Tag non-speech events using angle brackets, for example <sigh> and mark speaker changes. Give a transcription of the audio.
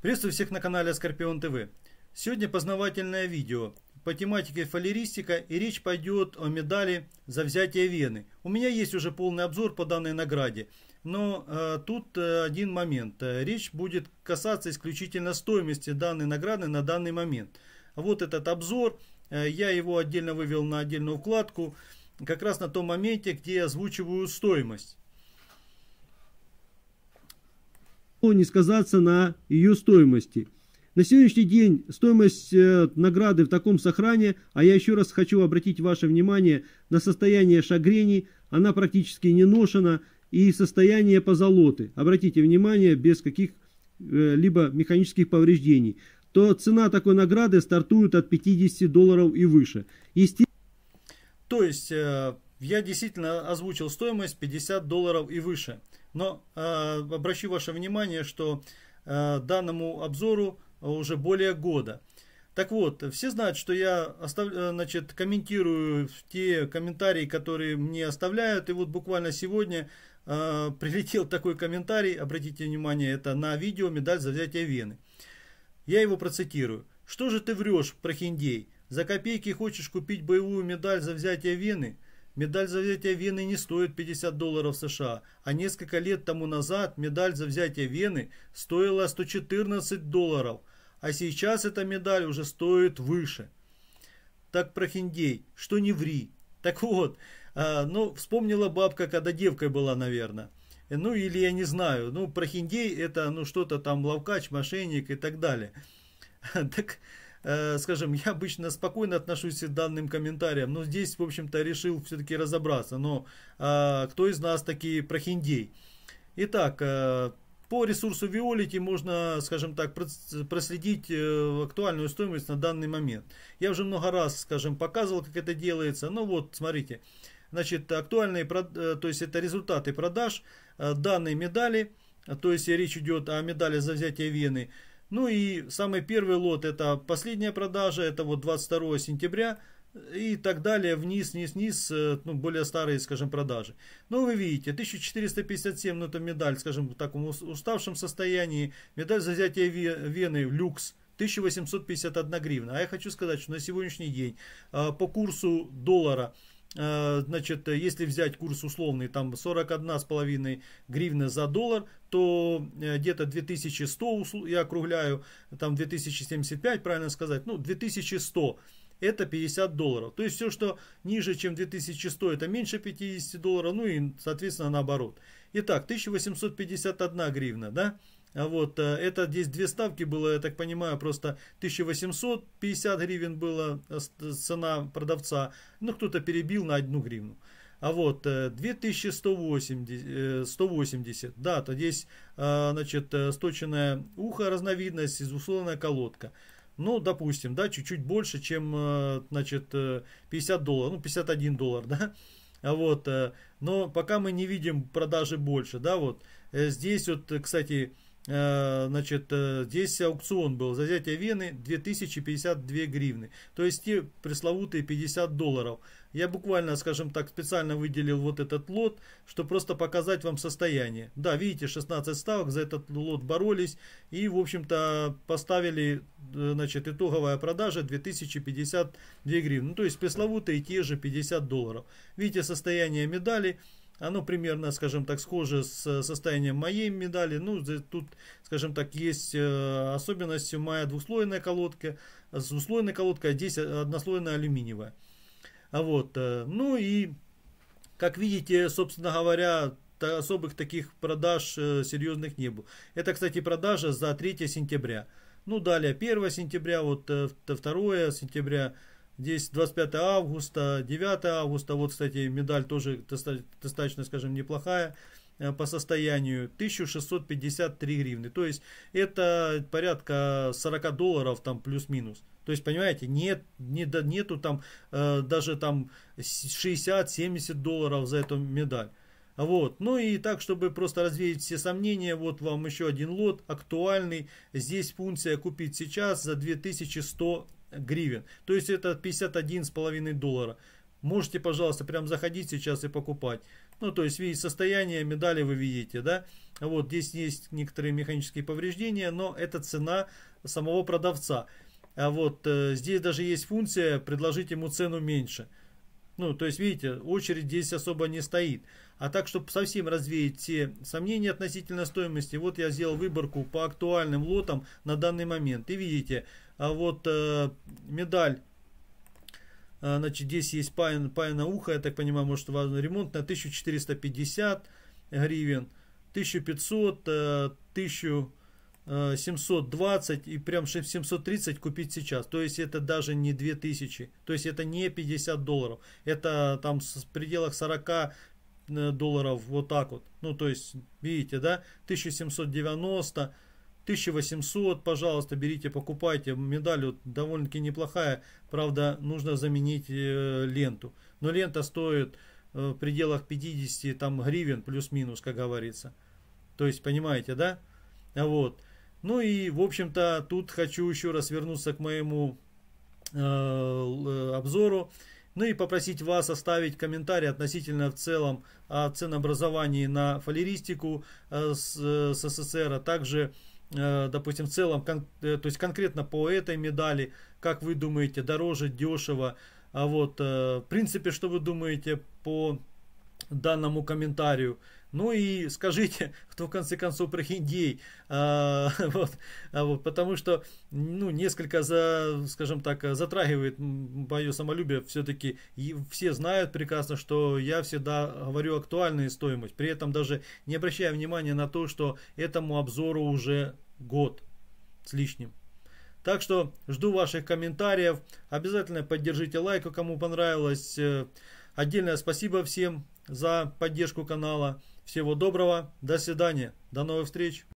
Speaker 1: Приветствую всех на канале Скорпион ТВ. Сегодня познавательное видео по тематике фалеристика и речь пойдет о медали за взятие Вены. У меня есть уже полный обзор по данной награде, но э, тут э, один момент. Э, речь будет касаться исключительно стоимости данной награды на данный момент. Вот этот обзор, э, я его отдельно вывел на отдельную вкладку, как раз на том моменте, где я озвучиваю стоимость. не сказаться на ее стоимости. На сегодняшний день стоимость э, награды в таком сохране, а я еще раз хочу обратить ваше внимание на состояние шагрени, она практически не ношена, и состояние позолоты, обратите внимание, без каких-либо э, механических повреждений, то цена такой награды стартует от 50 долларов и выше. Есте... То есть э, я действительно озвучил стоимость 50 долларов и выше. Но э, обращу ваше внимание, что э, данному обзору э, уже более года. Так вот, все знают, что я остав... Э, значит, комментирую те комментарии, которые мне оставляют. И вот буквально сегодня э, <laughs> прилетел такой комментарий, обратите внимание, это на видео «Медаль за взятие Вены». Я его процитирую. «Что же ты врешь, прохиндей? За копейки хочешь купить боевую медаль за взятие Вены?» Медаль за взятие Вены не стоит 50 долларов США, а несколько лет тому назад медаль за взятие Вены стоила 114 долларов, а сейчас эта медаль уже стоит выше. Так про Хиндей, что не ври. Так вот, э, ну вспомнила бабка, когда девкой была, наверное. Ну или я не знаю, ну про Хиндей это ну что-то там ловкач, мошенник и так далее. <laughs> Так Э, скажем, я обычно спокойно отношусь к данным комментариям, но здесь, в общем-то, решил все-таки разобраться. Но а, кто из нас такие прохиндей? Итак, э, по ресурсу Виолити можно, скажем так, проследить э, актуальную стоимость на данный момент. Я уже много раз, скажем, показывал, как это делается. Ну вот, смотрите. Значит, актуальные, то есть это результаты продаж данной медали. То есть речь идет о медали за взятие Вены. Ну и самый первый лот, это последняя продажа, это вот 22 сентября э, и так далее, вниз, вниз, вниз, э, ну, более старые, скажем, продажи. Но ну, вы видите, 1457, ну, это медаль, скажем, в таком уставшем состоянии, медаль за взятие Вены, люкс, 1851 гривна. А я хочу сказать, что на сегодняшний день а, по курсу доллара – Э, значит, если взять курс условный, там 41,5 гривны за доллар, то э, где-то 2100, я округляю, там 2075, правильно сказать, ну 2100 это 50 долларов. То есть все, что ниже, чем 2100, это меньше 50 долларов, ну и, соответственно, наоборот. Итак, 1851 гривна, да, а вот э, это здесь две ставки было, я так понимаю, просто 1850 гривен была э, э, цена продавца. Ну, кто-то перебил на одну гривну. А вот 2180, 180, да, то здесь, значит, сточенное ухо, разновидность, изусловная колодка. Ну, допустим, да, чуть-чуть больше, чем, значит, 50 долларов, ну, 51 доллар, <laughs> да. А вот, но пока мы не видим продажи больше, да, вот. Здесь вот, кстати, Э, значит, э, здесь аукцион был за взятие Вены 2052 гривны. То есть те пресловутые 50 долларов. Я буквально, скажем так, специально выделил вот этот лот, чтобы просто показать вам состояние. Да, видите, 16 ставок за этот лот боролись и, в общем-то, поставили, э, значит, итоговая продажа 2052 гривны. Ну, то есть пресловутые те же 50 долларов. Видите состояние медали. Оно примерно, скажем так, схоже с э, состоянием моей медали. Ну, тут, скажем так, есть э, особенность. Моя двухслойная колодка, э, двухслойная колодка, а здесь однослойная алюминиевая. А вот, ну и, как видите, собственно говоря, особых таких продаж серьезных не было. Это, кстати, продажа за 3 сентября. Ну, далее 1 сентября, вот 2 сентября Здесь 25 августа, 9 августа. Вот, кстати, медаль тоже достаточно, скажем, неплохая э, по состоянию 1653 гривны. То есть это порядка 40 долларов там плюс-минус. То есть, понимаете, нет, не, нету там э, даже там 60-70 долларов за эту медаль. Вот. Ну и так, чтобы просто развеять все сомнения, вот вам еще один лот актуальный. Здесь функция купить сейчас за 2100 гривен. То есть это 51,5 доллара. Можете, пожалуйста, прям заходить сейчас и покупать. Ну, то есть, видите, состояние медали вы видите, да? Вот, здесь есть некоторые механические повреждения, но это цена самого продавца. А вот э, здесь даже есть функция «предложить ему цену меньше». Ну, то есть, видите, очередь здесь особо не стоит. А так, чтобы совсем развеять все сомнения относительно стоимости, вот я сделал выборку по актуальным лотам на данный момент. И видите, а вот э, медаль э, Значит, здесь есть паян паяна уха, я так понимаю, может, важный ремонт на 1450 гривен, 1500, 1000 720 э, и прям 730 купить сейчас. То есть это даже не 2000. То есть это не 50 долларов. Это там в пределах 40 э, долларов вот так вот. Ну то есть видите, да? 1790 1800, пожалуйста, берите, покупайте. Медаль вот довольно-таки неплохая. Правда, нужно заменить э, ленту. Но лента стоит э, в пределах 50 там, гривен плюс-минус, как говорится. То есть, понимаете, да? Вот. Ну и, в общем-то, тут хочу еще раз вернуться к моему э, э, обзору. Ну и попросить вас оставить комментарий относительно в целом о ценообразовании на фалеристику э, с, э, с СССР, а также э, допустим, в целом, кон, э, то есть конкретно по этой медали, как вы думаете, дороже, дешево, а вот, в принципе, что вы думаете по данному комментарию, ну и скажите, <laughs> кто в конце концов прохиндей, а, <laughs> вот, а вот, потому что, ну, несколько, за, скажем так, затрагивает мое самолюбие, все-таки все знают прекрасно, что я всегда говорю актуальную стоимость, при этом даже не обращая внимания на то, что этому обзору уже год с лишним. Так что жду ваших комментариев, обязательно поддержите лайк, кому понравилось, э, отдельное спасибо всем за поддержку канала. Всего доброго, до свидания, до новых встреч.